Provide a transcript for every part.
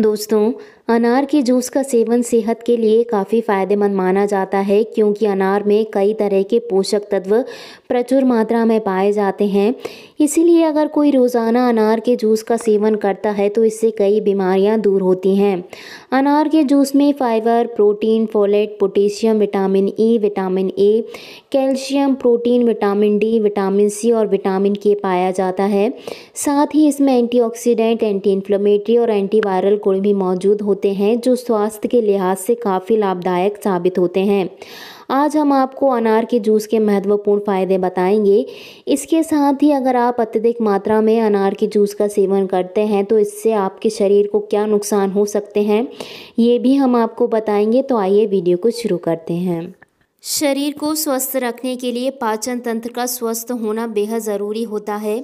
दोस्तों अनार के जूस का सेवन सेहत के लिए काफ़ी फायदेमंद माना जाता है क्योंकि अनार में कई तरह के पोषक तत्व प्रचुर मात्रा में पाए जाते हैं इसीलिए अगर कोई रोज़ाना अनार के जूस का सेवन करता है तो इससे कई बीमारियां दूर होती हैं अनार के जूस में fibre protein folate potassium vitamin E vitamin A calcium protein vitamin D vitamin C और विटामिन के पाया जाता है साथ ही इसमें एंटी एंटी इन्फ्लेमेटरी और एंटीवायरल गुण भी मौजूद होते हैं जो स्वास्थ्य के लिहाज से काफ़ी लाभदायक साबित होते हैं आज हम आपको अनार के जूस के महत्वपूर्ण फ़ायदे बताएंगे इसके साथ ही अगर आप अत्यधिक मात्रा में अनार के जूस का सेवन करते हैं तो इससे आपके शरीर को क्या नुकसान हो सकते हैं ये भी हम आपको बताएंगे तो आइए वीडियो को शुरू करते हैं शरीर को स्वस्थ रखने के लिए पाचन तंत्र का स्वस्थ होना बेहद ज़रूरी होता है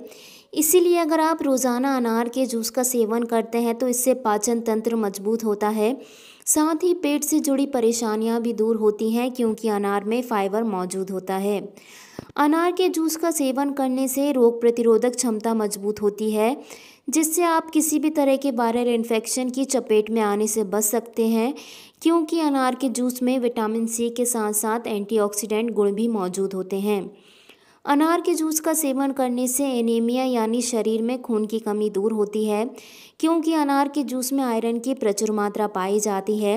इसीलिए अगर आप रोज़ाना अनार के जूस का सेवन करते हैं तो इससे पाचन तंत्र मजबूत होता है साथ ही पेट से जुड़ी परेशानियां भी दूर होती हैं क्योंकि अनार में फाइबर मौजूद होता है अनार के जूस का सेवन करने से रोग प्रतिरोधक क्षमता मजबूत होती है जिससे आप किसी भी तरह के वायरल इन्फेक्शन की चपेट में आने से बच सकते हैं क्योंकि अनार के जूस में विटामिन सी के साथ साथ एंटीऑक्सीडेंट गुण भी मौजूद होते हैं अनार के जूस का सेवन करने से एनीमिया यानी शरीर में खून की कमी दूर होती है क्योंकि अनार के जूस में आयरन की प्रचुर मात्रा पाई जाती है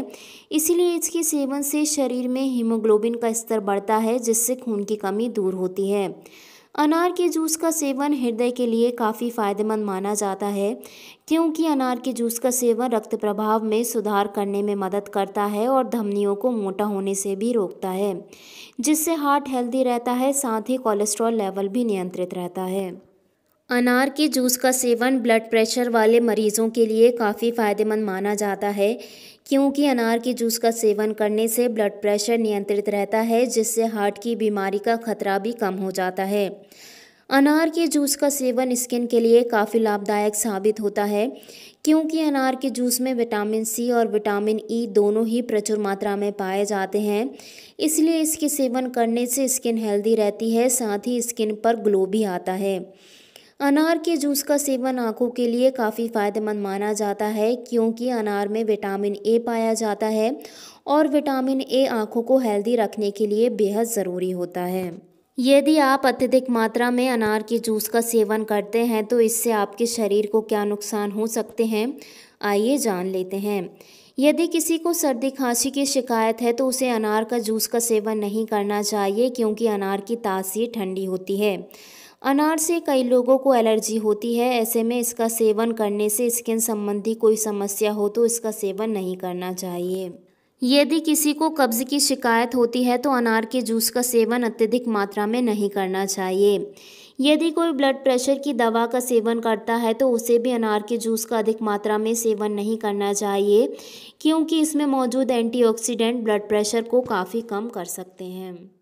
इसीलिए इसके सेवन से शरीर में हीमोग्लोबिन का स्तर बढ़ता है जिससे खून की कमी दूर होती है अनार के जूस का सेवन हृदय के लिए काफ़ी फायदेमंद माना जाता है क्योंकि अनार के जूस का सेवन रक्त प्रभाव में सुधार करने में मदद करता है और धमनियों को मोटा होने से भी रोकता है जिससे हार्ट हेल्दी रहता है साथ ही कोलेस्ट्रॉल लेवल भी नियंत्रित रहता है अनार के जूस का सेवन ब्लड प्रेशर वाले मरीज़ों के लिए काफ़ी फ़ायदेमंद माना जाता है क्योंकि अनार के जूस का सेवन करने से ब्लड प्रेशर नियंत्रित रहता है जिससे हार्ट की बीमारी का खतरा भी कम हो जाता है अनार के जूस का सेवन स्किन के लिए काफ़ी लाभदायक साबित होता है क्योंकि अनार के जूस में विटामिन सी और विटामिन ई e दोनों ही प्रचुर मात्रा में पाए जाते हैं इसलिए इसके सेवन करने से स्किन हेल्दी रहती है साथ ही स्किन पर ग्लो भी आता है अनार के जूस का सेवन आंखों के लिए काफ़ी फ़ायदेमंद माना जाता है क्योंकि अनार में विटामिन ए पाया जाता है और विटामिन ए आंखों को हेल्दी रखने के लिए बेहद ज़रूरी होता है यदि आप अत्यधिक मात्रा में अनार के जूस का सेवन करते हैं तो इससे आपके शरीर को क्या नुकसान हो सकते हैं आइए जान लेते हैं यदि किसी को सर्दी खांसी की शिकायत है तो उसे अनार का जूस का सेवन नहीं करना चाहिए क्योंकि अनार की तासीर ठंडी होती है अनार से कई लोगों को एलर्जी होती है ऐसे में इसका सेवन करने से स्किन संबंधी कोई समस्या हो तो इसका सेवन नहीं करना चाहिए यदि किसी को कब्ज़ की शिकायत होती है तो अनार के जूस का सेवन अत्यधिक मात्रा में नहीं करना चाहिए यदि कोई ब्लड प्रेशर की दवा का सेवन करता है तो उसे भी अनार के जूस का अधिक मात्रा में सेवन नहीं करना चाहिए क्योंकि इसमें मौजूद एंटीऑक्सीडेंट ब्लड प्रेशर को काफ़ी कम कर सकते हैं